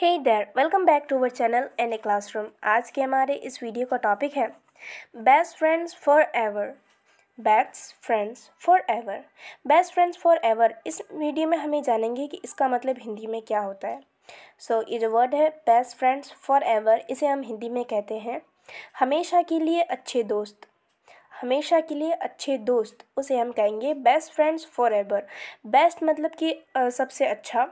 hey there welcome back to our channel N A classroom आज के हमारे इस वीडियो का टॉपिक है best friends forever best friends forever best friends forever इस video में हमें जानेंगे कि इसका मतलब हिंदी में क्या होता है सो ये जो वर्ड है बेस्ट फ्रेंड्स फॉर एवर इसे हम हिंदी में कहते हैं हमेशा के लिए अच्छे दोस्त हमेशा के लिए अच्छे दोस्त उसे हम कहेंगे best friends forever best मतलब कि सबसे अच्छा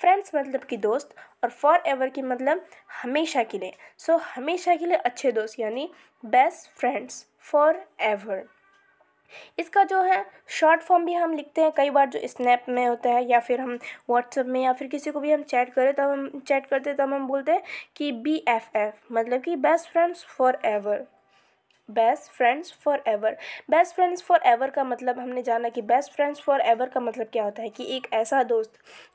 फ्रेंड्स मतलब कि दोस्त और फॉर एवर की मतलब हमेशा के लिए सो so, हमेशा के लिए अच्छे दोस्त यानी बेस्ट फ्रेंड्स फॉर एवर इसका जो है शॉर्ट फॉर्म भी हम लिखते हैं कई बार जो स्नैप में होता है या फिर हम व्हाट्सअप में या फिर किसी को भी हम चैट करें तब हम चैट करते तब हम बोलते हैं कि बी एफ एफ मतलब कि best friends forever best friends forever best friends forever का मतलब हमने जाना कि बेस्ट फ्रेंड्स फॉर एवर का मतलब क्या होता है कि एक ऐसा दोस्त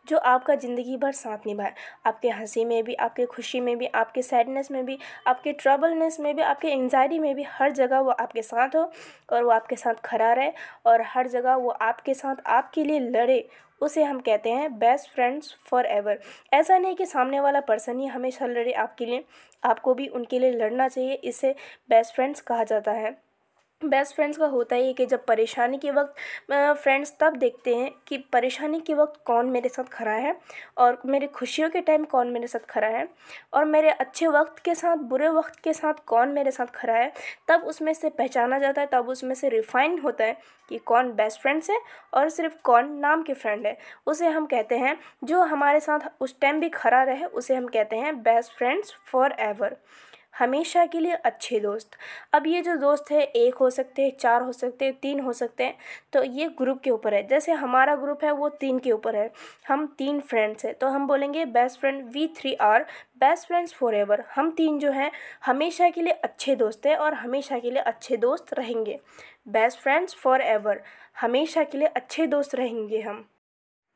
जो आपका ज़िंदगी भर साथ निभाए आपके हंसी में भी आपके खुशी में भी आपके सैडनेस में भी आपके ट्रबलनेस में भी आपके एंगजाइटी में भी हर जगह वो आपके साथ हो और वो आपके साथ खड़ा रहे और हर जगह वो आपके साथ आपके लिए लड़े उसे हम कहते हैं बेस्ट फ्रेंड्स फॉर एवर ऐसा नहीं कि सामने वाला पर्सन ही हमेशा लड़े आपके लिए आपको भी उनके लिए लड़ना चाहिए इसे बेस्ट फ्रेंड्स कहा जाता है बेस्ट फ्रेंड्स का होता ही है कि जब परेशानी के वक्त फ्रेंड्स तब देखते हैं कि परेशानी के वक्त कौन मेरे साथ खड़ा है और मेरी खुशियों के टाइम कौन मेरे साथ खड़ा है और मेरे अच्छे वक्त के साथ बुरे वक्त के साथ कौन मेरे साथ खड़ा है तब उसमें से पहचाना जाता है तब उसमें से रिफाइन होता है कि कौन बेस्ट फ्रेंड्स है और सिर्फ कौन नाम के फ्रेंड है उसे हम कहते हैं जो हमारे साथ उस टाइम भी खड़ा रहे उसे हम कहते हैं बेस्ट फ्रेंड्स फॉर एवर हमेशा के लिए अच्छे दोस्त अब ये जो दोस्त है एक हो सकते हैं चार हो सकते हैं तीन हो सकते हैं तो ये ग्रुप के ऊपर है जैसे हमारा ग्रुप है वो तीन के ऊपर है हम तीन फ्रेंड्स हैं तो हम बोलेंगे best friend we three are best friends forever हम तीन जो हैं हमेशा के लिए अच्छे दोस्त हैं और हमेशा के लिए अच्छे दोस्त रहेंगे बेस्ट फ्रेंड्स फॉर एवर हमेशा के लिए अच्छे दोस्त रहेंगे हम